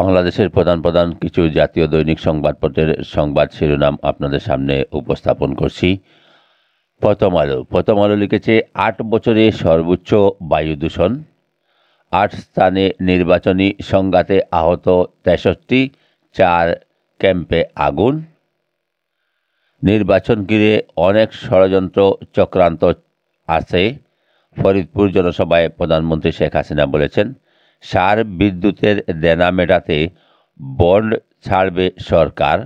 বাংলাদেশের প্রধান প্রধান কিছু জাতীয় দৈনিক সংবাদপত্রের সংবাদ শিরোনাম আপনাদের সামনে উপস্থাপন করছি প্রথম আলো প্রথম আলো লিখেছে আট বছরে সর্বোচ্চ বায়ু দূষণ আট স্থানে নির্বাচনী সংঘাতে আহত তেষট্টি চার ক্যাম্পে আগুন নির্বাচন ঘিরে অনেক ষড়যন্ত্র চক্রান্ত আছে ফরিদপুর জনসভায় প্রধানমন্ত্রী শেখ হাসিনা বলেছেন সার বিদ্যুতের দেনা মেটাতে বন্ড ছাড়বে সরকার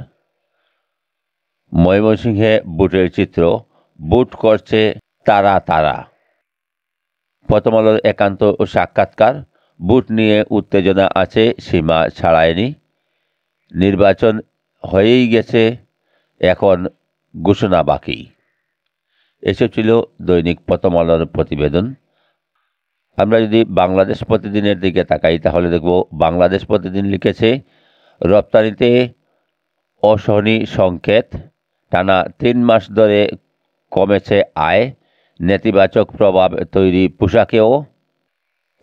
ময়মনসিংহে বুটের চিত্র বুট করছে তারা তারা প্রথম আলোর একান্ত সাক্ষাৎকার বুট নিয়ে উত্তেজনা আছে সীমা ছাড়ায়নি নির্বাচন হয়েই গেছে এখন ঘোষণা বাকি এসব ছিল দৈনিক প্রথম আলোর প্রতিবেদন আমরা যদি বাংলাদেশ প্রতিদিনের দিকে তাকাই তাহলে দেখব বাংলাদেশ প্রতিদিন লিখেছে রপ্তানিতে অসহনী সংকেত টানা তিন মাস ধরে কমেছে আয় নেতিবাচক প্রভাব তৈরি পোশাকেও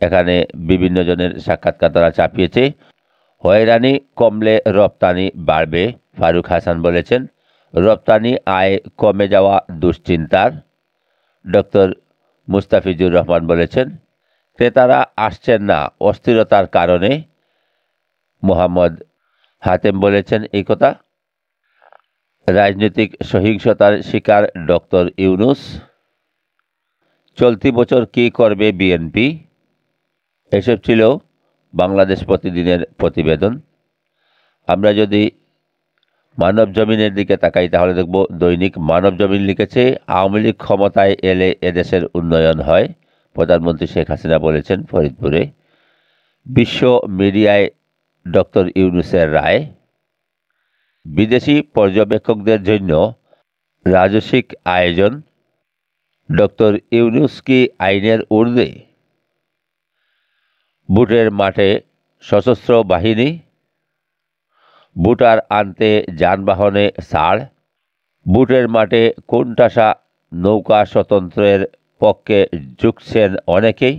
এখানে বিভিন্ন জনের সাক্ষাৎকার তারা চাপিয়েছে হয়রানি কমলে রপ্তানি বাড়বে ফারুক হাসান বলেছেন রপ্তানি আয় কমে যাওয়া দুশ্চিন্তার ডক্টর মুস্তাফিজুর রহমান বলেছেন ক্রেতারা আসছেন না অস্থিরতার কারণে মোহাম্মদ হাতেম বলেছেন এই কথা রাজনৈতিক সহিংসতার শিকার ডক্টর ইউনুস চলতি বছর কি করবে বিএনপি এসব ছিল বাংলাদেশ প্রতিদিনের প্রতিবেদন আমরা যদি মানব জমিনের দিকে তাকাই তাহলে দেখব দৈনিক মানব জমিন লিখেছে আওয়ামী লীগ ক্ষমতায় এলে এদেশের উন্নয়ন হয় প্রধানমন্ত্রী শেখ হাসিনা বলেছেন ফরিদপুরে বিশ্ব মিডিয়ায় ডক্টর ইউনুসের রায় বিদেশি পর্যবেক্ষকদের জন্য রাজস্বিক আয়োজন ডক্টর ইউনুস কি আইনের ঊর্ধ্বে বুটের মাঠে সশস্ত্র বাহিনী বুটার আনতে যানবাহনে ছাড় বুটের মাঠে কোনটাসা নৌকা স্বতন্ত্রের পক্ষে ঝুঁকছেন অনেকেই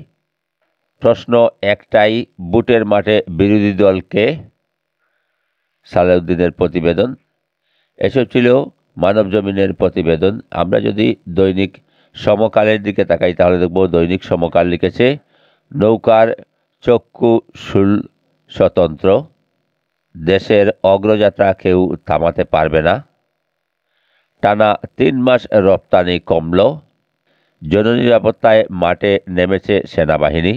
প্রশ্ন একটাই বুটের মাঠে বিরোধী দলকে সালাউদ্দিনের প্রতিবেদন এসব ছিল মানব জমিনের প্রতিবেদন আমরা যদি দৈনিক সমকালের দিকে তাকাই তাহলে দেখব দৈনিক সমকাল লিখেছে নৌকার চক্ষু শুল স্বতন্ত্র দেশের অগ্রযাত্রা কেউ থামাতে পারবে না টানা তিন মাস রপ্তানি কমল জননিরাপত্তায় মাঠে নেমেছে সেনাবাহিনী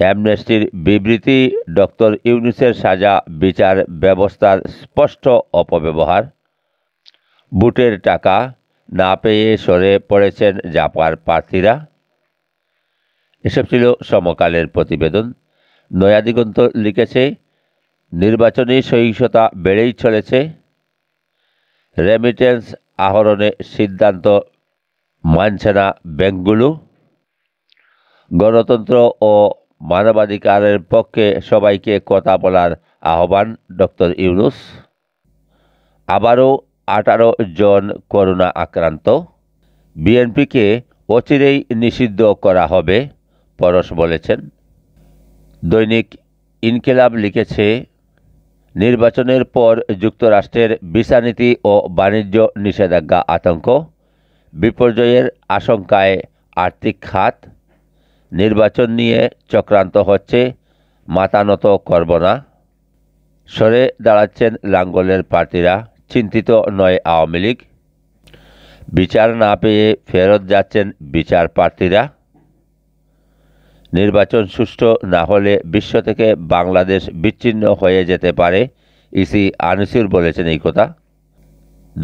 অ্যামনেস্টির বিবৃতি ডক্টর ইউনুসের সাজা বিচার ব্যবস্থার স্পষ্ট অপব্যবহার বুটের টাকা না পেয়ে সরে পড়েছেন জাপার প্রার্থীরা এসব ছিল সমকালের প্রতিবেদন নয়াদিগন্ত লিখেছে নির্বাচনী সহিংসতা বেড়েই চলেছে রেমিটেন্স আহরণে সিদ্ধান্ত মানছে না ব্যাংকগুলো গণতন্ত্র ও মানবাধিকারের পক্ষে সবাইকে কথা বলার আহ্বান ডক্টর ইউনুস আবারও আঠারো জন করোনা আক্রান্ত বিএনপিকে অচিরেই নিষিদ্ধ করা হবে পরশ বলেছেন দৈনিক ইনকিলাব লিখেছে নির্বাচনের পর যুক্তরাষ্ট্রের ভিসা ও বাণিজ্য নিষেধাজ্ঞা আতঙ্ক বিপর্যয়ের আশঙ্কায় আর্থিক খাত নির্বাচন নিয়ে চক্রান্ত হচ্ছে মাতানত করব না সরে দাঁড়াচ্ছেন লাঙ্গলের প্রার্থীরা চিন্তিত নয় আওয়ামী লীগ বিচার না পেয়ে ফেরত যাচ্ছেন বিচার প্রার্থীরা নির্বাচন সুষ্ঠু না হলে বিশ্ব থেকে বাংলাদেশ বিচ্ছিন্ন হয়ে যেতে পারে ইসি আনিসুর বলেছেন এই কথা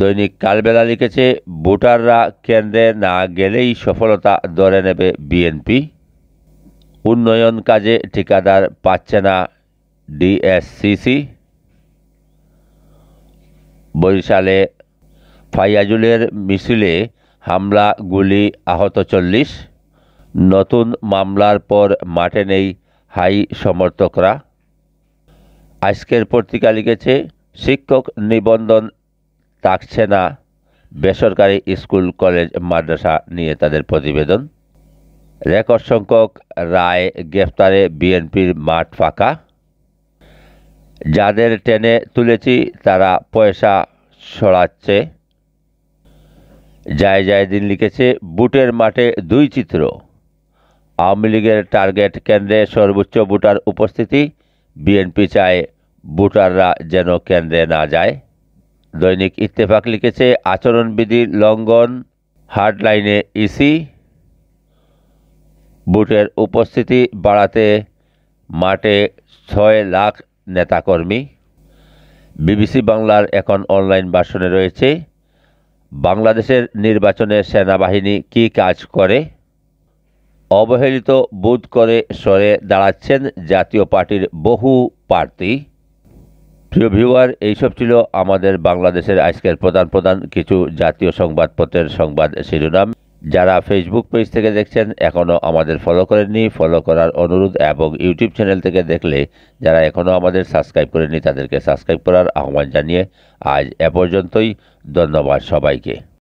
দৈনিক কালবেলা লিখেছে ভোটাররা কেন্দ্রে না গেলেই সফলতা ধরে নেবে বিএনপি উন্নয়ন কাজে ঠিকাদার পাচ্ছে না ডিএসসিসি বরিশালে ফাইয়াজুলের মিছিলে হামলা গুলি আহত চল্লিশ নতুন মামলার পর মাঠে নেই হাই সমর্থকরা আজকের পত্রিকা লিখেছে শিক্ষক নিবন্ধন থাকছে না বেসরকারি স্কুল কলেজ মাদ্রাসা নিয়ে তাদের প্রতিবেদন রেকর্ড সংখ্যক রায় গ্রেফতারে বিএনপির মাঠ ফাঁকা যাদের টেনে তুলেছি তারা পয়সা সরাচ্ছে যায় যায় দিন লিখেছে বুটের মাঠে দুই চিত্র আওয়ামী লীগের টার্গেট কেন্দ্রে সর্বোচ্চ বুটার উপস্থিতি বিএনপি চায় বুটাররা যেন কেন্দ্রে না যায় দৈনিক ইত্তেফাক লিখেছে আচরণবিধি লঙ্ঘন হার্ডলাইনে ইসি বুটের উপস্থিতি বাড়াতে মাঠে ছয় লাখ নেতাকর্মী বিবিসি বাংলার এখন অনলাইন বাসনে রয়েছে বাংলাদেশের নির্বাচনে সেনাবাহিনী কি কাজ করে অবহেলিত বোধ করে সরে দাঁড়াচ্ছেন জাতীয় পার্টির বহু প্রার্থী প্রিয় ভিউয়ার এইসব ছিল আমাদের বাংলাদেশের আজকের প্রধান প্রধান কিছু জাতীয় সংবাদপত্রের সংবাদ শিরোনাম যারা ফেসবুক পেজ থেকে দেখছেন এখনও আমাদের ফলো করেননি ফলো করার অনুরোধ এবং ইউটিউব চ্যানেল থেকে দেখলে যারা এখনও আমাদের সাবস্ক্রাইব করেনি তাদেরকে সাবস্ক্রাইব করার আহ্বান জানিয়ে আজ এ পর্যন্তই ধন্যবাদ সবাইকে